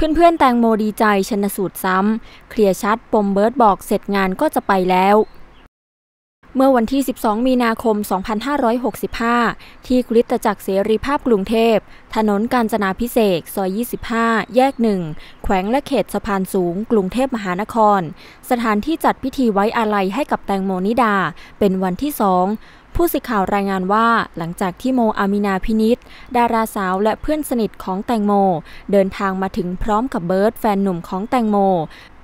เพื่อนๆ แตงโมดีใจชนสูตรซ้ำเคลียร์ชัดปมเบิร์ดบอกเสร็จงานก็จะไปแล้ว เมื่อวันที่ 12 มีนาคม 2565 ที่คริสตจักรเสรีภาพกรุงเทพ ถนนกาญจนาพิเศษซอย 25 แยก 1 แขวงและเขตสะพานสูงกรุงเทพมหานคร สถานที่จัดพิธีไว้อาลัยให้กับแตงโมนิดา เป็นวันที่ 2ผู้สื่อข่าวรายงานว่าหลังจากที่โมอามินาพินิษดาราสาวและเพื่อนสนิทของแตงโม เดินทางมาถึงพร้อมกับเบิร์ตแฟนหนุ่มของแตงโม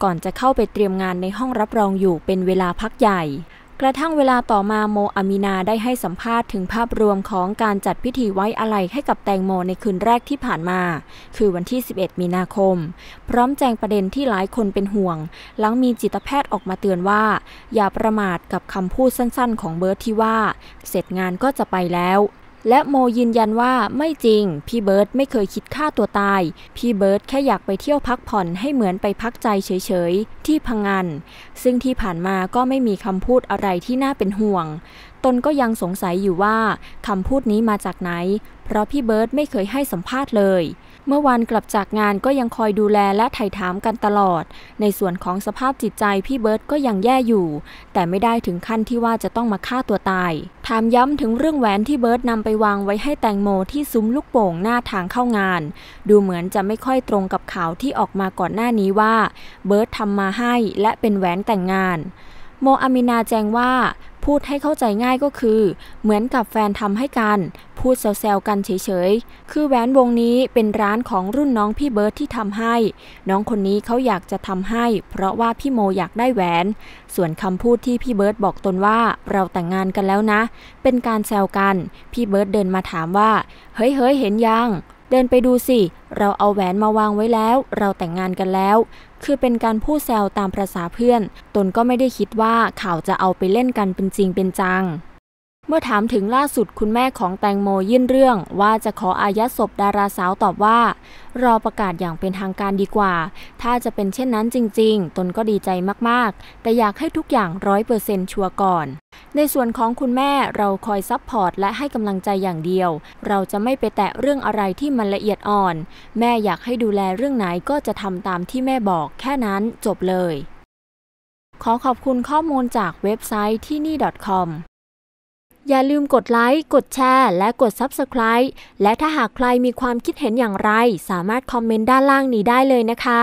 ก่อนจะเข้าไปเตรียมงานในห้องรับรองอยู่เป็นเวลาพักใหญ่กระทั่งเวลาต่อมาโมอามินาได้ให้สัมภาษณ์ถึงภาพรวมของการจัดพิธีไว้อาลัยให้กับแตงโมในคืนแรกที่ผ่านมา คือวันที่ 11 มีนาคม พร้อมแจงประเด็นที่หลายคนเป็นห่วง หลังมีจิตแพทย์ออกมาเตือนว่า อย่าประมาทกับคำพูดสั้นๆของเบิร์ตที่ว่า เสร็จงานก็จะไปแล้วและโมยืนยันว่าไม่จริงพี่เบิร์ตไม่เคยคิดฆ่าตัวตายพี่เบิร์ตแค่อยากไปเที่ยวพักผ่อนให้เหมือนไปพักใจเฉย ๆ ที่พังงานซึ่งที่ผ่านมาก็ไม่มีคำพูดอะไรที่น่าเป็นห่วง ตนก็ยังสงสัยอยู่ว่าคำพูดนี้มาจากไหน เพราะพี่เบิร์ตไม่เคยให้สัมภาษณ์เลยเมื่อวานกลับจากงานก็ยังคอยดูแลและไถ่ถามกันตลอด ในส่วนของสภาพจิตใจพี่เบิร์ตก็ยังแย่อยู่ แต่ไม่ได้ถึงขั้นที่ว่าจะต้องมาฆ่าตัวตาย ถามย้ำถึงเรื่องแหวนที่เบิร์ตนำไปวาง ไว้ให้แตงโมที่ซุ้มลูกโป่งหน้าทางเข้างาน ดูเหมือนจะไม่ค่อยตรงกับข่าวที่ออกมาก่อนหน้านี้ว่า เบิร์ตทำมาให้และเป็นแหวนแต่งงาน โมอามินาแจ้งว่า พูดให้เข้าใจง่ายก็คือ เหมือนกับแฟนทำให้กันพูดแซวๆกันเฉยๆ คือแหวนวงนี้เป็นร้านของรุ่นน้องพี่เบิร์ตที่ทำให้ น้องคนนี้เขาอยากจะทำให้ เพราะว่าพี่โมอยากได้แหวน ส่วนคำพูดที่พี่เบิร์ตบอกตนว่า เราแต่งงานกันแล้วนะ เป็นการแซวกันพี่เบิร์ตเดินมาถามว่าเฮ้ยเฮ้ยเห็นยังเดินไปดูสิ เราเอาแหวนมาวางไว้แล้ว เราแต่งงานกันแล้ว คือเป็นการพูดแซวตามประษาเพื่อน ตนก็ไม่ได้คิดว่าข่าวจะเอาไปเล่นกันเป็นจริงเป็นจังเมื่อถามถึงล่าสุดคุณแม่ของแตงโมยื่นเรื่อง ว่าจะขออายัดศพดาราสาวตอบว่า รอประกาศอย่างเป็นทางการดีกว่า ถ้าจะเป็นเช่นนั้นจริงๆ ตนก็ดีใจมากๆ แต่อยากให้ทุกอย่างร้อยเปอร์เซ็นชัวร์ก่อน ในส่วนของคุณแม่เราคอยซับพอร์ตและให้กำลังใจอย่างเดียว เราจะไม่ไปแตะเรื่องอะไรที่มันละเอียดอ่อน แม่อยากให้ดูแลเรื่องไหนก็จะทำตามที่แม่บอกแค่นั้นจบเลยขอขอบคุณข้อมูลจากเว็บไซต์ที่นี่ .com อย่าลืมกดไลค์ กดแชร์ และกด Subscribe และถ้าหากใครมีความคิดเห็นอย่างไร สามารถคอมเมนต์ด้านล่างนี้ได้เลยนะคะ